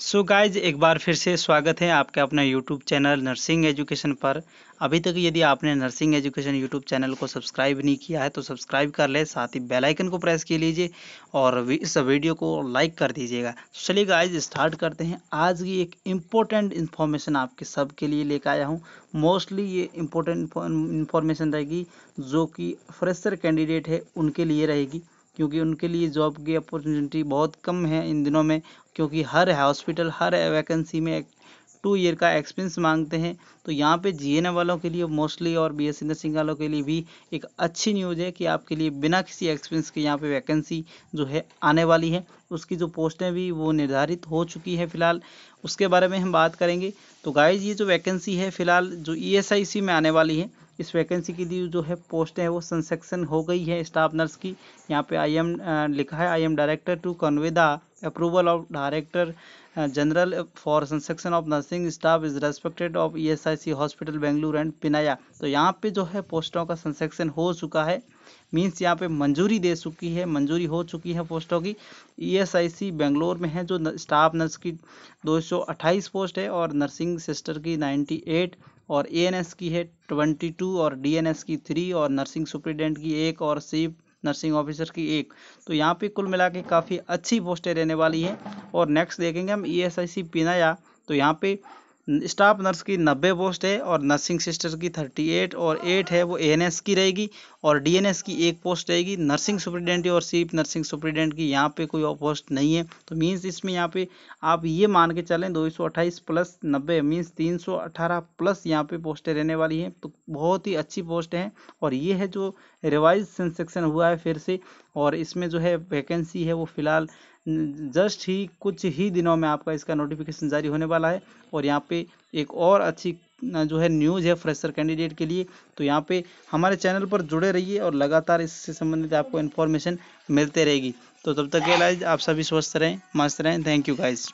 सो so guys एक बार फिर से स्वागत है आपका अपना यूट्यूब चैनल नर्सिंग एजुकेशन पर अभी तक यदि आपने नर्सिंग एजुकेशन यूट्यूब चैनल को सब्सक्राइब नहीं किया है तो सब्सक्राइब कर ले साथ ही बेल आइकन को प्रेस की लीजिए और इस वीडियो को लाइक कर दीजिएगा चलिए गाइज स्टार्ट करते हैं आज की एक इम्पोर्टेंट इन्फॉर्मेशन आपके सब के लिए लेकर आया हूँ मोस्टली ये इम्पोर्टेंट इन्फॉर्मेशन रहेगी जो कि फ्रेशर कैंडिडेट है उनके लिए रहेगी क्योंकि उनके लिए जॉब की अपॉर्चुनिटी बहुत कम है इन दिनों में क्योंकि हर हॉस्पिटल हर वैकेंसी में टू ईयर का एक्सपीरियंस मांगते हैं तो यहाँ पे जी वालों के लिए मोस्टली और बी एस नर्सिंग वालों के लिए भी एक अच्छी न्यूज़ है कि आपके लिए बिना किसी एक्सपीरियंस के यहाँ पे वैकेंसी जो है आने वाली है उसकी जो पोस्टें भी वो निर्धारित हो चुकी है फिलहाल उसके बारे में हम बात करेंगे तो गाइज ये जो वैकेंसी है फिलहाल जो ई e में आने वाली है इस वैकेंसी के लिए जो है पोस्ट है वो सनसेक्शन हो गई है स्टाफ नर्स की यहाँ पे आई एम लिखा है I M director to convey the approval of director general for sanction of nursing staff is respected of E S I C hospital Bengaluru and पिनाया तो यहाँ पे जो है पोस्टों का सनसेक्शन हो चुका है मीन्स यहाँ पे मंजूरी दे चुकी है मंजूरी हो चुकी है पोस्टों की ई एस आई सी बेंगलोर में है जो स्टाफ नर्स की 228 पोस्ट है और नर्सिंग सिस्टर की 98 और ए की है ट्वेंटी टू और डी की थ्री और नर्सिंग सुप्रिटेंडेंट की एक और सीप नर्सिंग ऑफिसर की एक तो यहाँ पे कुल मिला के काफ़ी अच्छी पोस्टें रहने वाली हैं और नेक्स्ट देखेंगे हम ई एस आई सी पिनाया तो यहाँ पे स्टाफ नर्स की नब्बे पोस्ट है और नर्सिंग सिस्टर की थर्टी एट और एट है वो एएनएस की रहेगी और डीएनएस की एक पोस्ट रहेगी नर्सिंग सुप्रिटेंडेंट और सीप नर्सिंग सुप्रिटेंडेंट की यहाँ पे कोई और पोस्ट नहीं है तो मीन्स इसमें यहाँ पे आप ये मान के चलें दो सौ अट्ठाईस प्लस नब्बे मीन्स तीन सौ प्लस यहाँ पे पोस्टें रहने वाली हैं तो बहुत ही अच्छी पोस्ट हैं और ये है जो रिवाइज सेंसेक्शन हुआ है फिर से और इसमें जो है वैकेंसी है वो फिलहाल जस्ट ही कुछ ही दिनों में आपका इसका नोटिफिकेशन जारी होने वाला है और यहाँ पे एक और अच्छी जो है न्यूज़ है फ्रेशर कैंडिडेट के लिए तो यहाँ पे हमारे चैनल पर जुड़े रहिए और लगातार इससे संबंधित आपको इन्फॉर्मेशन मिलते रहेगी तो तब तक के लाइज आप सभी स्वस्थ रहें मस्त रहें थैंक यू गाइज़